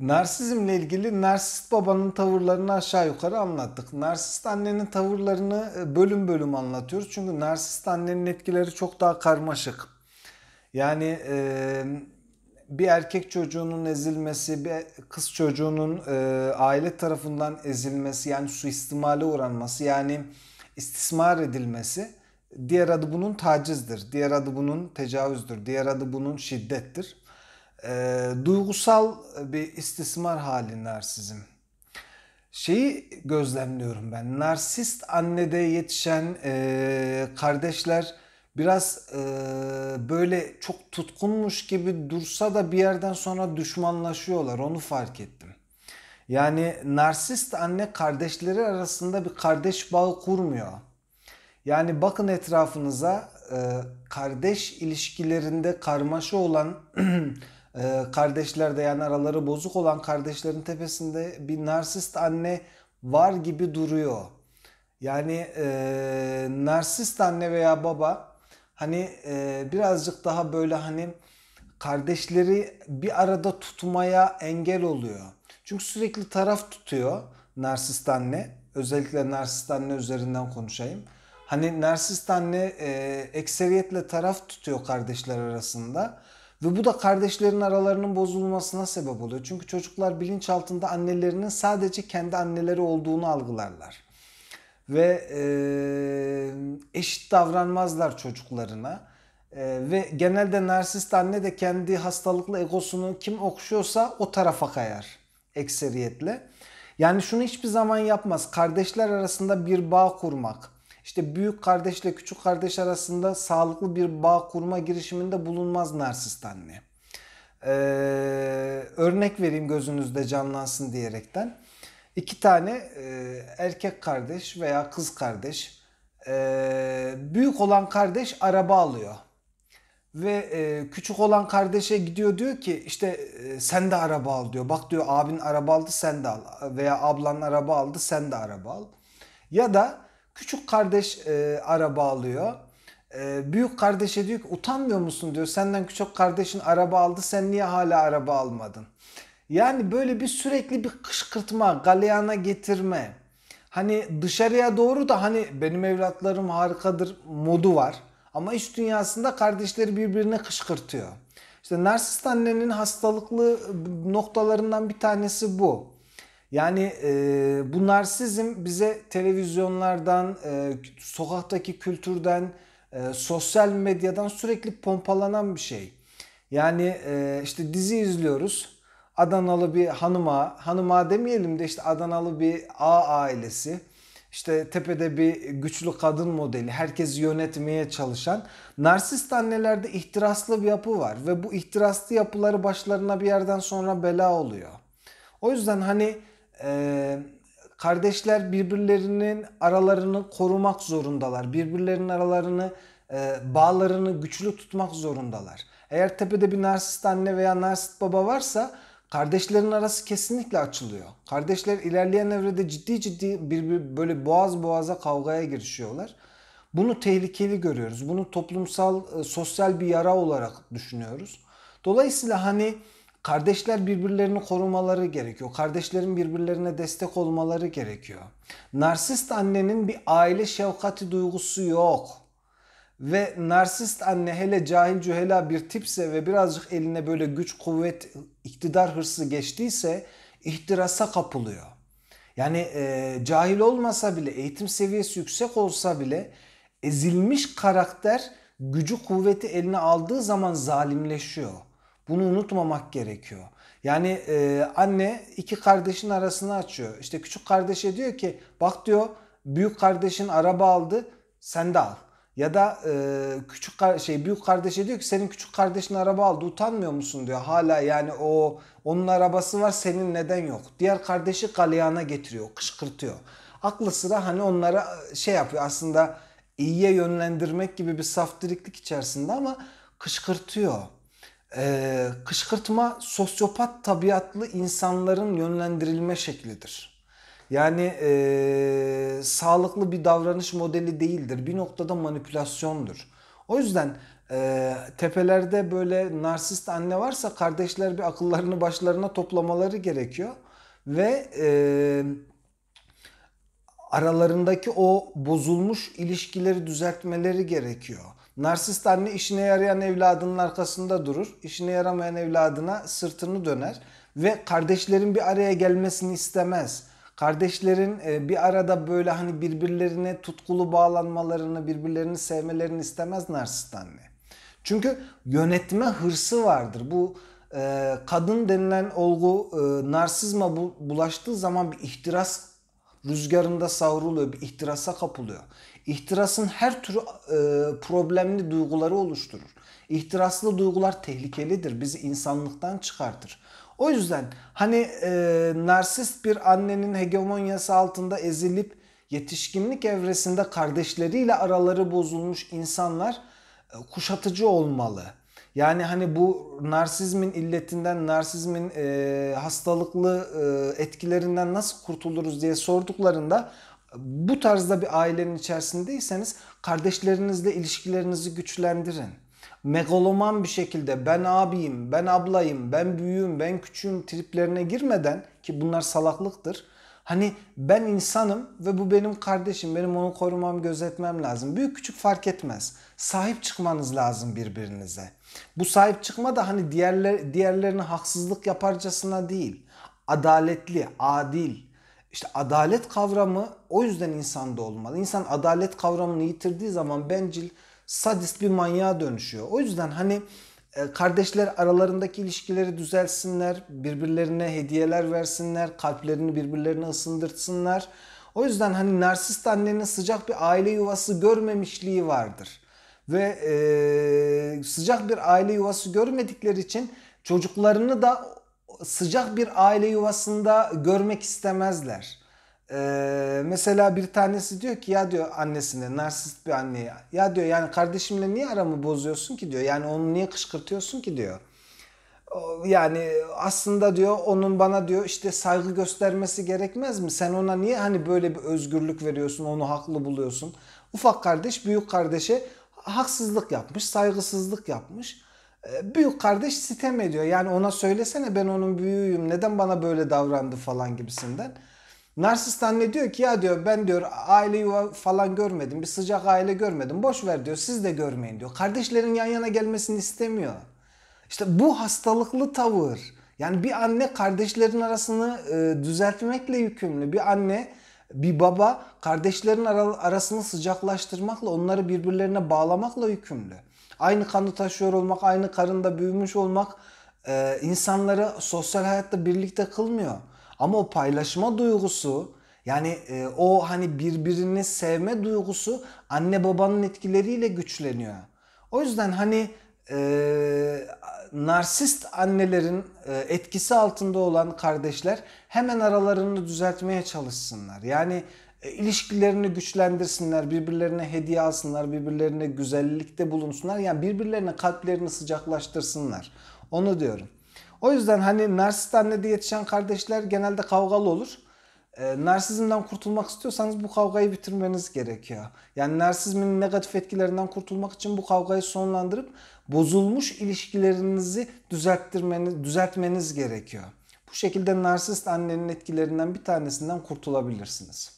Narsizmle ilgili narsist babanın tavırlarını aşağı yukarı anlattık. Narsist annenin tavırlarını e, bölüm bölüm anlatıyoruz. Çünkü narsist annenin etkileri çok daha karmaşık. Yani e, bir erkek çocuğunun ezilmesi, bir kız çocuğunun e, aile tarafından ezilmesi yani suistimale uğranması yani istismar edilmesi diğer adı bunun tacizdir, diğer adı bunun tecavüzdür, diğer adı bunun şiddettir e, duygusal bir istismar hali narsizm. Şeyi gözlemliyorum ben. Narsist annede yetişen e, kardeşler biraz e, böyle çok tutkunmuş gibi dursa da bir yerden sonra düşmanlaşıyorlar. Onu fark ettim. Yani narsist anne kardeşleri arasında bir kardeş bağı kurmuyor. Yani bakın etrafınıza e, kardeş ilişkilerinde karmaşa olan e, ee, kardeşler de yani araları bozuk olan kardeşlerin tepesinde bir narsist anne var gibi duruyor. Yani e, narsist anne veya baba hani e, birazcık daha böyle hani kardeşleri bir arada tutmaya engel oluyor. Çünkü sürekli taraf tutuyor narsist anne. Özellikle narsist anne üzerinden konuşayım. Hani narsist anne e, ekseriyetle taraf tutuyor kardeşler arasında ve bu da kardeşlerin aralarının bozulmasına sebep oluyor. Çünkü çocuklar bilinçaltında annelerinin sadece kendi anneleri olduğunu algılarlar. Ve e, eşit davranmazlar çocuklarına. E, ve genelde narsist anne de kendi hastalıklı egosunu kim okşuyorsa o tarafa kayar ekseriyetle. Yani şunu hiçbir zaman yapmaz. Kardeşler arasında bir bağ kurmak, işte büyük kardeşle küçük kardeş arasında sağlıklı bir bağ kurma girişiminde bulunmaz narsist anne. Ee, örnek vereyim gözünüzde canlansın diyerekten. İki tane e, erkek kardeş veya kız kardeş. E, büyük olan kardeş araba alıyor. Ve e, küçük olan kardeşe gidiyor diyor ki işte e, sen de araba al diyor. Bak diyor abin araba aldı sen de al. Veya ablan araba aldı sen de araba al. Ya da Küçük kardeş e, araba alıyor. E, büyük kardeşe diyor ki utanmıyor musun diyor. Senden küçük kardeşin araba aldı sen niye hala araba almadın? Yani böyle bir sürekli bir kışkırtma, galeyana getirme. Hani dışarıya doğru da hani benim evlatlarım harikadır modu var. Ama iç dünyasında kardeşleri birbirine kışkırtıyor. İşte narsist annenin hastalıklı noktalarından bir tanesi bu. Yani e, bunlar sizin bize televizyonlardan, e, sokaktaki kültürden, e, sosyal medyadan sürekli pompalanan bir şey. Yani e, işte dizi izliyoruz. Adanalı bir hanıma, hanıma demeyelim de işte Adanalı bir A ailesi. İşte tepede bir güçlü kadın modeli, herkesi yönetmeye çalışan narsist annelerde ihtiraslı bir yapı var ve bu ihtiraslı yapıları başlarına bir yerden sonra bela oluyor. O yüzden hani e, kardeşler birbirlerinin aralarını korumak zorundalar. Birbirlerinin aralarını e, bağlarını güçlü tutmak zorundalar. Eğer tepede bir narsist anne veya narsist baba varsa kardeşlerin arası kesinlikle açılıyor. Kardeşler ilerleyen evrede ciddi ciddi bir, bir böyle boğaz boğaza kavgaya girişiyorlar. Bunu tehlikeli görüyoruz. Bunu toplumsal, e, sosyal bir yara olarak düşünüyoruz. Dolayısıyla hani Kardeşler birbirlerini korumaları gerekiyor. Kardeşlerin birbirlerine destek olmaları gerekiyor. Narsist annenin bir aile şefkati duygusu yok. Ve narsist anne hele cahil cühela bir tipse ve birazcık eline böyle güç, kuvvet, iktidar hırsı geçtiyse ihtirasa kapılıyor. Yani e, cahil olmasa bile, eğitim seviyesi yüksek olsa bile ezilmiş karakter gücü kuvveti eline aldığı zaman zalimleşiyor bunu unutmamak gerekiyor. Yani e, anne iki kardeşin arasını açıyor. İşte küçük kardeşe diyor ki bak diyor büyük kardeşin araba aldı sen de al. Ya da e, küçük şey büyük kardeşe diyor ki senin küçük kardeşin araba aldı utanmıyor musun diyor. Hala yani o onun arabası var senin neden yok. Diğer kardeşi galeyana getiriyor, kışkırtıyor. Aklı sıra hani onlara e, şey yapıyor aslında iyiye yönlendirmek gibi bir saftiriklik içerisinde ama kışkırtıyor e, kışkırtma sosyopat tabiatlı insanların yönlendirilme şeklidir. Yani e, sağlıklı bir davranış modeli değildir. Bir noktada manipülasyondur. O yüzden e, tepelerde böyle narsist anne varsa kardeşler bir akıllarını başlarına toplamaları gerekiyor. Ve e, aralarındaki o bozulmuş ilişkileri düzeltmeleri gerekiyor. Narsist anne işine yarayan evladının arkasında durur. İşine yaramayan evladına sırtını döner ve kardeşlerin bir araya gelmesini istemez. Kardeşlerin e, bir arada böyle hani birbirlerine tutkulu bağlanmalarını, birbirlerini sevmelerini istemez narsist anne. Çünkü yönetme hırsı vardır. Bu e, kadın denilen olgu e, narsizma bulaştığı zaman bir ihtiras Rüzgarında savruluyor, bir ihtirasa kapılıyor. İhtirasın her türlü e, problemli duyguları oluşturur. İhtiraslı duygular tehlikelidir. Bizi insanlıktan çıkartır. O yüzden hani e, narsist bir annenin hegemonyası altında ezilip yetişkinlik evresinde kardeşleriyle araları bozulmuş insanlar e, kuşatıcı olmalı yani hani bu narsizmin illetinden, narsizmin e, hastalıklı e, etkilerinden nasıl kurtuluruz diye sorduklarında bu tarzda bir ailenin içerisindeyseniz kardeşlerinizle ilişkilerinizi güçlendirin. Megaloman bir şekilde ben abiyim, ben ablayım, ben büyüğüm, ben küçüğüm triplerine girmeden ki bunlar salaklıktır Hani ben insanım ve bu benim kardeşim. Benim onu korumam, gözetmem lazım. Büyük küçük fark etmez. Sahip çıkmanız lazım birbirinize. Bu sahip çıkma da hani diğerler, diğerlerine haksızlık yaparcasına değil. Adaletli, adil, İşte adalet kavramı o yüzden insanda olmalı. İnsan adalet kavramını yitirdiği zaman bencil, sadist bir manyağa dönüşüyor. O yüzden hani e, kardeşler aralarındaki ilişkileri düzelsinler, birbirlerine hediyeler versinler, kalplerini birbirlerine ısındırsınlar. O yüzden hani narsist annenin sıcak bir aile yuvası görmemişliği vardır. Ve e, sıcak bir aile yuvası görmedikleri için çocuklarını da sıcak bir aile yuvasında görmek istemezler. Ee, mesela bir tanesi diyor ki ya diyor annesine narsist bir anneye ya diyor yani kardeşimle niye aramı bozuyorsun ki diyor yani onu niye kışkırtıyorsun ki diyor. Yani aslında diyor onun bana diyor işte saygı göstermesi gerekmez mi? Sen ona niye hani böyle bir özgürlük veriyorsun onu haklı buluyorsun? Ufak kardeş büyük kardeşe haksızlık yapmış saygısızlık yapmış. Ee, büyük kardeş sitem ediyor yani ona söylesene ben onun büyüğüyüm neden bana böyle davrandı falan gibisinden. Narsist anne diyor ki ya diyor ben diyor aile yuva falan görmedim. Bir sıcak aile görmedim. Boş ver diyor siz de görmeyin diyor. Kardeşlerin yan yana gelmesini istemiyor. İşte bu hastalıklı tavır. Yani bir anne kardeşlerin arasını e, düzeltmekle yükümlü. Bir anne bir baba kardeşlerin arasını sıcaklaştırmakla, onları birbirlerine bağlamakla yükümlü. Aynı kanı taşıyor olmak, aynı karında büyümüş olmak e, insanları sosyal hayatta birlikte kılmıyor. Ama o paylaşma duygusu yani e, o hani birbirini sevme duygusu anne babanın etkileriyle güçleniyor. O yüzden hani e, narsist annelerin e, etkisi altında olan kardeşler hemen aralarını düzeltmeye çalışsınlar. Yani e, ilişkilerini güçlendirsinler, birbirlerine hediye alsınlar, birbirlerine güzellikte bulunsunlar. Yani birbirlerine kalplerini sıcaklaştırsınlar. Onu diyorum. O yüzden hani narsist annede yetişen kardeşler genelde kavgalı olur. E, narsizmden kurtulmak istiyorsanız bu kavgayı bitirmeniz gerekiyor. Yani narsizmin negatif etkilerinden kurtulmak için bu kavgayı sonlandırıp bozulmuş ilişkilerinizi düzelttirmeniz, düzeltmeniz gerekiyor. Bu şekilde narsist annenin etkilerinden bir tanesinden kurtulabilirsiniz.